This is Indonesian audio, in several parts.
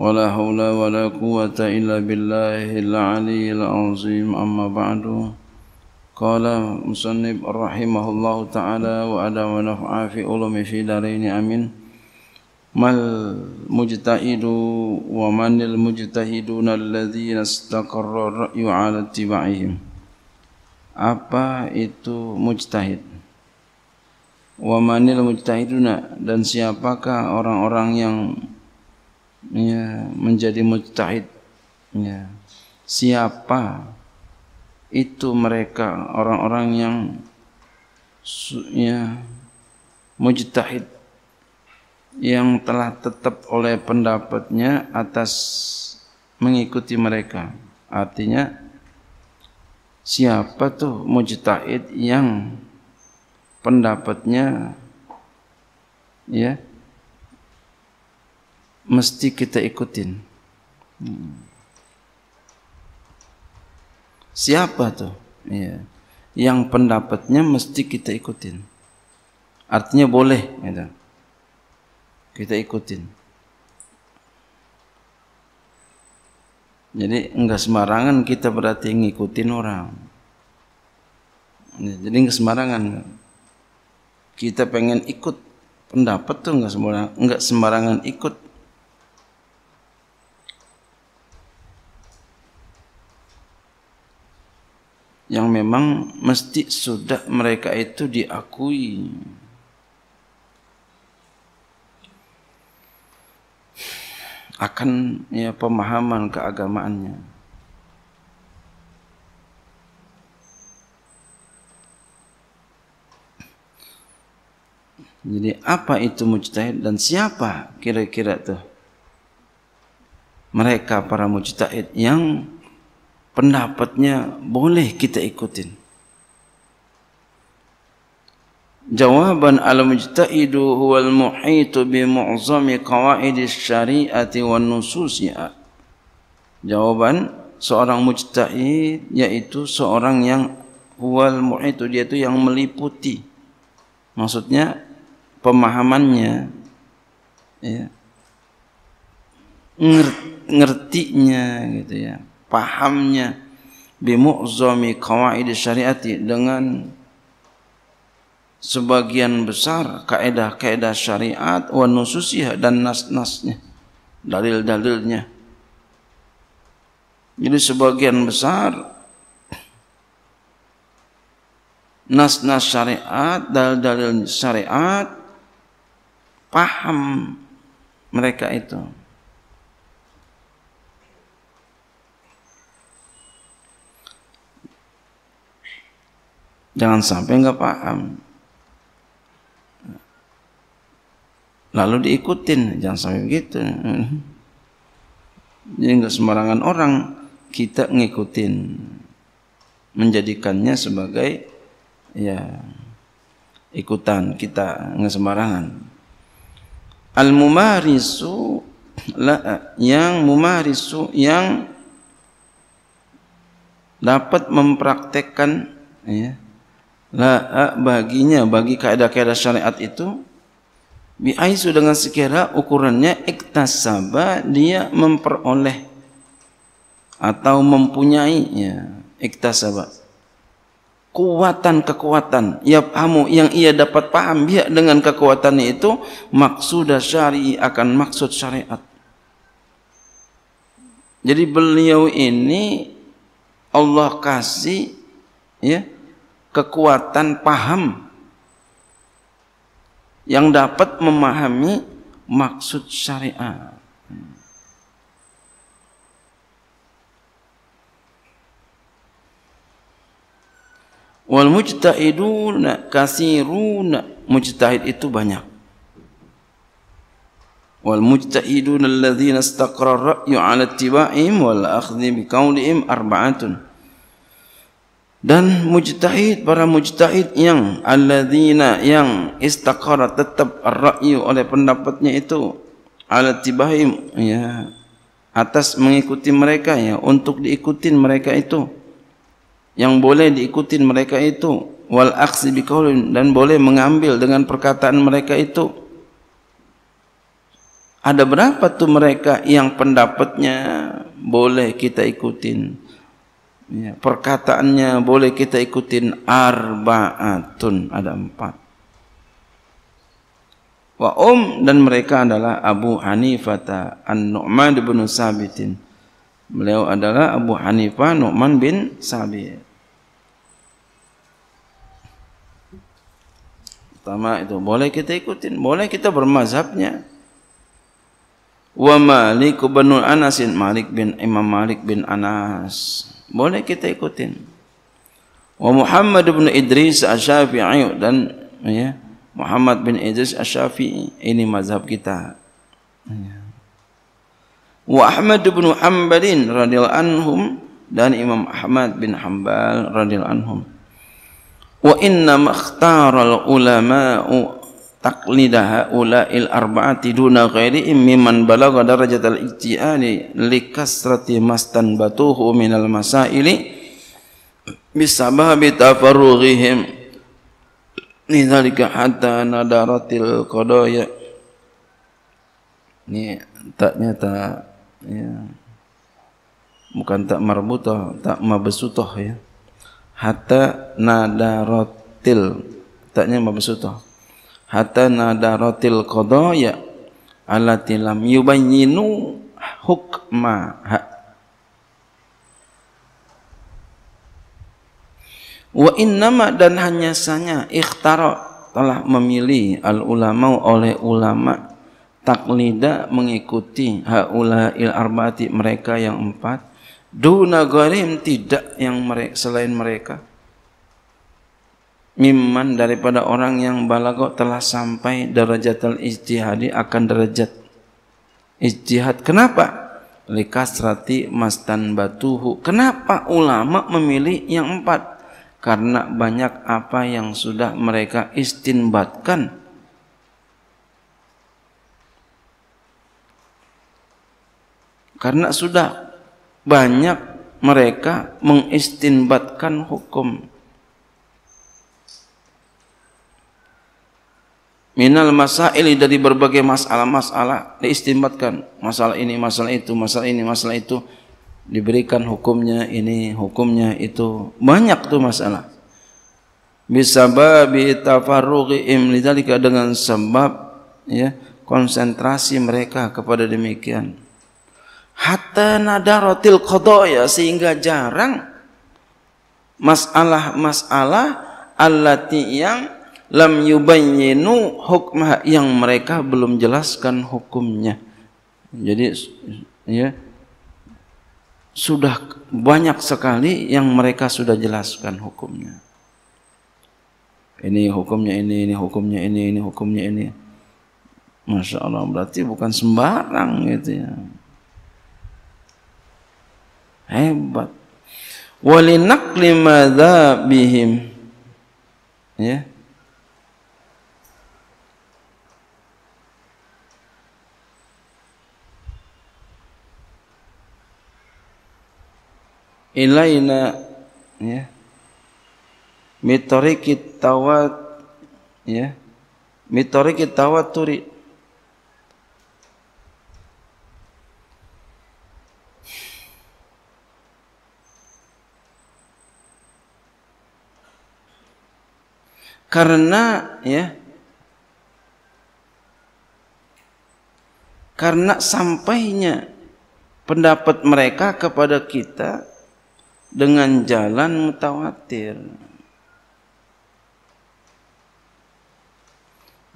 ولا حول ولا قوة إلا بالله العلي العظيم أما بعد قال مصنب رحمه الله تعالى وأدى ونفع في علوم في دارين أمين ما المجتهد ومن المجتهدون الذين استقر الرأي على اتباعهم apa itu mujtahid wa manil mujtahiduna dan siapakah orang-orang yang ya, menjadi mujtahid ya. siapa itu mereka orang-orang yang ya, mujtahid yang telah tetap oleh pendapatnya atas mengikuti mereka artinya siapa tuh mujtahid yang pendapatnya ya mesti kita ikutin. Hmm. Siapa tuh? Ya. Yang pendapatnya mesti kita ikutin. Artinya boleh, gitu. kita ikutin. Jadi enggak sembarangan kita berarti ngikutin orang. Iya, jadi enggak sembarangan. Kita pengen ikut pendapat tuh enggak sembarangan, enggak sembarangan ikut yang memang mesti sudah mereka itu diakui. akan ya pemahaman keagamaannya. Jadi apa itu mujtahid dan siapa kira-kira tuh mereka para mujtahid yang pendapatnya boleh kita ikutin. Jawaban al-mujtahidu huwa al-muhitu bi mu'zami qawaid syariati wan nususiha. Jawaban seorang mujtahid yaitu seorang yang huwal muhitu dia itu yang meliputi. Maksudnya pemahamannya ya. Ngertinya gitu ya pahamnya bimu'zami kawaid syariati dengan sebagian besar kaedah-kaedah syariat wa nususiha dan nas-nasnya dalil-dalilnya jadi sebagian besar nas-nas syariat dalil-dalil syariat paham mereka itu Jangan sampai nggak paham. Lalu diikutin, jangan sampai begitu. Jadi nggak sembarangan orang kita ngikutin, menjadikannya sebagai ya ikutan kita nggak sembarangan. Al mumarisu la, yang mumarisu yang dapat mempraktekkan ya, la baginya bagi kaidah-kaidah syariat itu biaisu dengan sekira ukurannya iktasaba dia memperoleh atau mempunyai ya iktasaba kuatan kekuatan ya yang ia dapat paham dengan kekuatannya itu maksud syari akan maksud syariat jadi beliau ini Allah kasih ya kekuatan paham yang dapat memahami maksud syariat. Wal mujtahiduna kasiruna. Mujtahid itu banyak. Wal mujtahiduna alladhina istaqarra ra'yu ala tiba'im wal akhdhi biqaulihim arba'atun. dan mujtahid para mujtahid yang alladzina yang istaqara tetap ar-ra'yu oleh pendapatnya itu alatibahim ya atas mengikuti mereka ya untuk diikutin mereka itu yang boleh diikutin mereka itu wal aksi biqaulin dan boleh mengambil dengan perkataan mereka itu ada berapa tuh mereka yang pendapatnya boleh kita ikutin Ya, perkataannya boleh kita ikutin arbaatun ada empat. Wa um dan mereka adalah Abu Hanifah An Nu'man bin Sabitin. Beliau adalah Abu Hanifah Nu'man bin Sabit. Pertama itu boleh kita ikutin, boleh kita bermazhabnya. wa Malik bin Anasin Malik bin Imam Malik bin Anas boleh kita ikutin wa Muhammad bin Idris Asy-Syafi'i dan ya Muhammad bin Idris Asy-Syafi'i ini mazhab kita ya. wa Ahmad bin Hanbalin radhiyallahu anhum dan Imam Ahmad bin Hanbal radhiyallahu anhum wa inna makhtaral ulama'u taqlida ha'ula'il arba'ati duna ghairi'im mimman balagha darajat al-ijti'ani likasrati mastan batuhu minal masaili bisababi tafarruhihim nidhalika hatta nadaratil qadaya ini tak nyata ya. bukan tak marbutah tak mabesutah ya. hatta nadaratil taknya mabesutah hatta nadaratil qadaya allati lam yubayyinu hukmaha wa innama dan hanya sanya ikhtara telah memilih al ulama oleh ulama taklida mengikuti haula il arbati mereka yang empat duna tidak yang mereka selain mereka mimman daripada orang yang balago telah sampai derajat al ijtihadi akan derajat ijtihad. Kenapa? Likasrati mastan batuhu. Kenapa ulama memilih yang empat? Karena banyak apa yang sudah mereka istinbatkan. Karena sudah banyak mereka mengistinbatkan hukum minal masail dari berbagai masalah-masalah diistimbatkan masalah ini masalah itu masalah ini masalah itu diberikan hukumnya ini hukumnya itu banyak tuh masalah bisa babi im lidzalika dengan sebab ya konsentrasi mereka kepada demikian hatta nadaratil qadaya sehingga jarang masalah-masalah allati yang lam yubayyinu hukmah yang mereka belum jelaskan hukumnya. Jadi ya sudah banyak sekali yang mereka sudah jelaskan hukumnya. Ini hukumnya ini, ini hukumnya ini, ini hukumnya ini. Masya Allah berarti bukan sembarang gitu ya. Hebat. Walinak lima Ya. Yeah. ilaina ya mitoriki tawat ya mitoriki turi. karena ya karena sampainya pendapat mereka kepada kita dengan jalan mutawatir.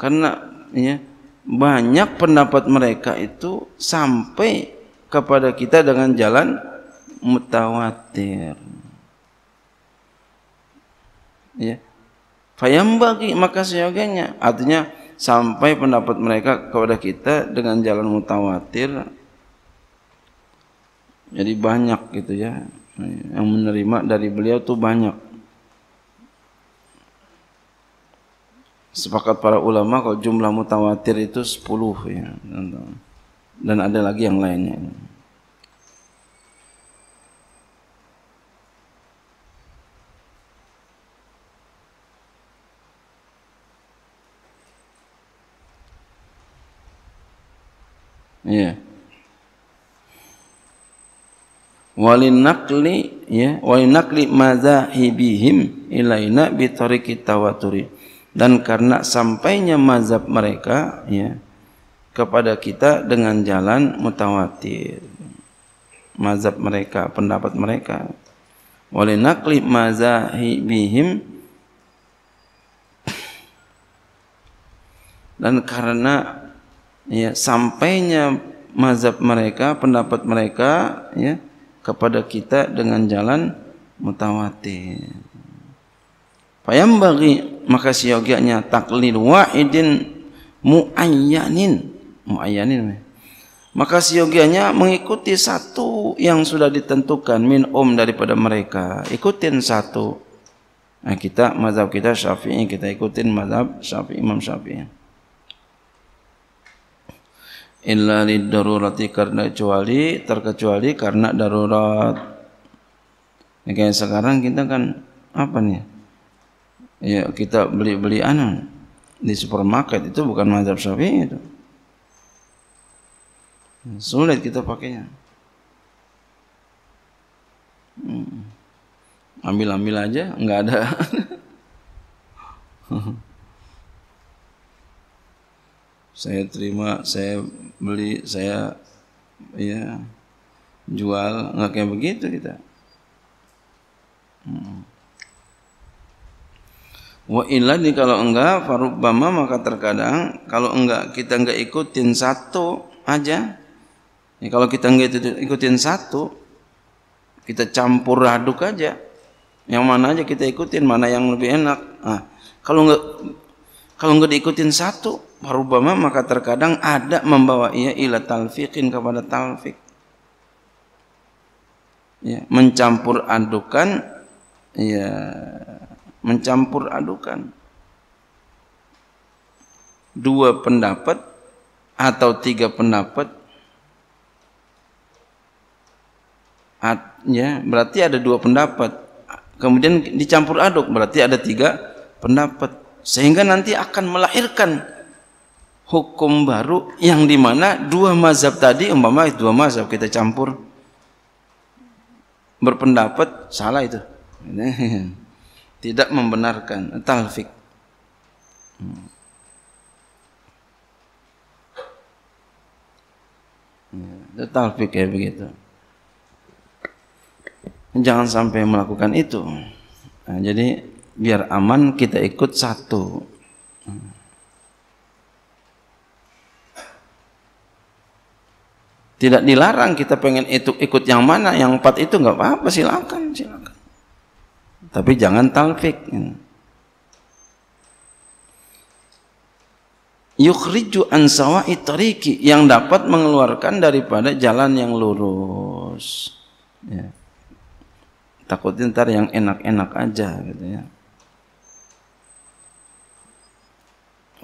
Karena ya, banyak pendapat mereka itu sampai kepada kita dengan jalan mutawatir. Ya. fa'yam bagi maka seyoganya artinya sampai pendapat mereka kepada kita dengan jalan mutawatir. Jadi banyak gitu ya yang menerima dari beliau tuh banyak sepakat para ulama kalau jumlah mutawatir itu sepuluh ya dan ada lagi yang lainnya Yeah. walin nakli ya walin naqli mazahibihim ilaina bi tariqit tawaturi dan karena sampainya mazhab mereka ya kepada kita dengan jalan mutawatir mazhab mereka pendapat mereka walin naqli mazahibihim dan karena ya sampainya mazhab mereka pendapat mereka ya kepada kita dengan jalan mutawatir. Payam bagi maka siogianya taklid wahidin muayyanin muayyanin. Maka siogianya mengikuti satu yang sudah ditentukan min um daripada mereka. Ikutin satu. Nah, kita mazhab kita syafi'i kita ikutin mazhab syafi'i imam syafi'i. illa darurati karena kecuali terkecuali karena darurat ya, kayak sekarang kita kan apa nih ya kita beli-beli anak di supermarket itu bukan mazhab syafi'i itu sulit kita pakainya hmm. ambil-ambil aja enggak ada saya terima, saya beli, saya ya jual, nggak kayak begitu kita. Wah hmm. Wa nih kalau enggak farubama maka terkadang kalau enggak kita enggak ikutin satu aja. Ya, kalau kita enggak ikutin satu, kita campur aduk aja. Yang mana aja kita ikutin, mana yang lebih enak. Nah, kalau enggak kalau nggak diikutin satu, Bama maka terkadang ada membawa ia ila talfikin kepada talfik, Ya, mencampur adukan, ya, mencampur adukan. Dua pendapat atau tiga pendapat At, ya, berarti ada dua pendapat. Kemudian dicampur aduk, berarti ada tiga pendapat sehingga nanti akan melahirkan hukum baru yang mana dua mazhab tadi umpama dua mazhab kita campur berpendapat salah itu tidak membenarkan talfik itu talfik ya begitu jangan sampai melakukan itu nah, jadi biar aman kita ikut satu. Tidak dilarang kita pengen itu ikut yang mana, yang empat itu nggak apa-apa silakan, silakan. Tapi jangan talfik. Yukhriju ansawa itariki yang dapat mengeluarkan daripada jalan yang lurus. Ya. Takutnya ntar yang enak-enak aja gitu ya.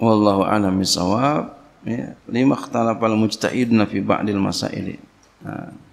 wallahu a'lam bisawab ya lima ikhtalafal mujtahidna fi ba'dil masaili nah.